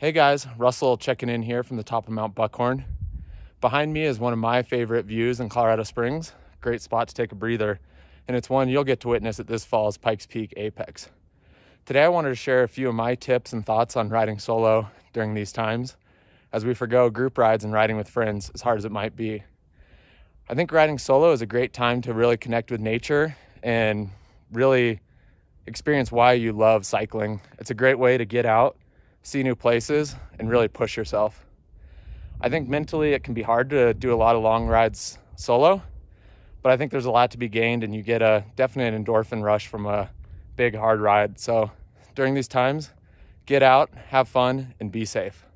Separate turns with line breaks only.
Hey guys, Russell checking in here from the top of Mount Buckhorn. Behind me is one of my favorite views in Colorado Springs. Great spot to take a breather, and it's one you'll get to witness at this fall's Pikes Peak Apex. Today I wanted to share a few of my tips and thoughts on riding solo during these times, as we forego group rides and riding with friends, as hard as it might be. I think riding solo is a great time to really connect with nature and really experience why you love cycling. It's a great way to get out see new places, and really push yourself. I think mentally it can be hard to do a lot of long rides solo, but I think there's a lot to be gained, and you get a definite endorphin rush from a big hard ride. So during these times, get out, have fun, and be safe.